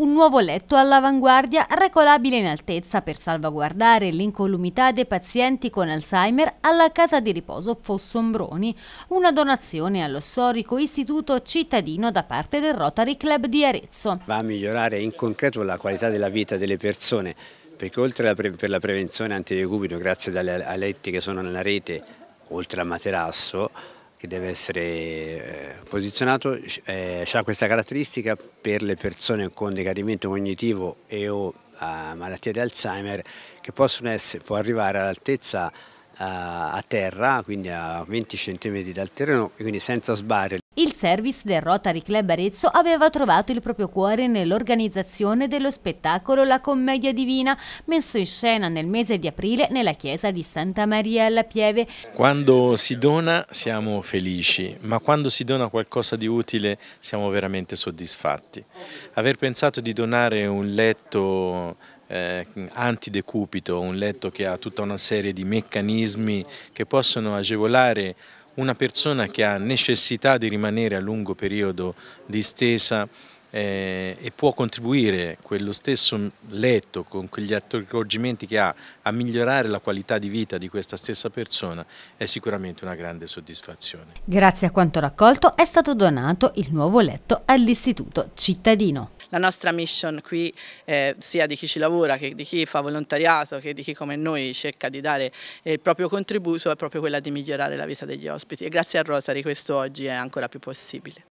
un nuovo letto all'avanguardia regolabile in altezza per salvaguardare l'incolumità dei pazienti con Alzheimer alla casa di riposo Fossombroni, una donazione allo storico istituto cittadino da parte del Rotary Club di Arezzo. Va a migliorare in concreto la qualità della vita delle persone perché oltre alla pre per la prevenzione antirecupero grazie alle aletti che sono nella rete, oltre al materasso, che deve essere eh, posizionato, eh, ha questa caratteristica per le persone con decadimento cognitivo e o eh, malattia di Alzheimer che possono essere, può arrivare all'altezza eh, a terra, quindi a 20 cm dal terreno, quindi senza sbarre il service del Rotary Club Arezzo aveva trovato il proprio cuore nell'organizzazione dello spettacolo La Commedia Divina, messo in scena nel mese di aprile nella chiesa di Santa Maria alla Pieve. Quando si dona siamo felici, ma quando si dona qualcosa di utile siamo veramente soddisfatti. Aver pensato di donare un letto eh, antidecupito, un letto che ha tutta una serie di meccanismi che possono agevolare una persona che ha necessità di rimanere a lungo periodo distesa eh, e può contribuire quello stesso letto con quegli accorgimenti che ha a migliorare la qualità di vita di questa stessa persona è sicuramente una grande soddisfazione. Grazie a quanto raccolto è stato donato il nuovo letto all'Istituto Cittadino. La nostra mission qui, eh, sia di chi ci lavora che di chi fa volontariato, che di chi come noi cerca di dare il proprio contributo, è proprio quella di migliorare la vita degli ospiti e grazie a Rotary questo oggi è ancora più possibile.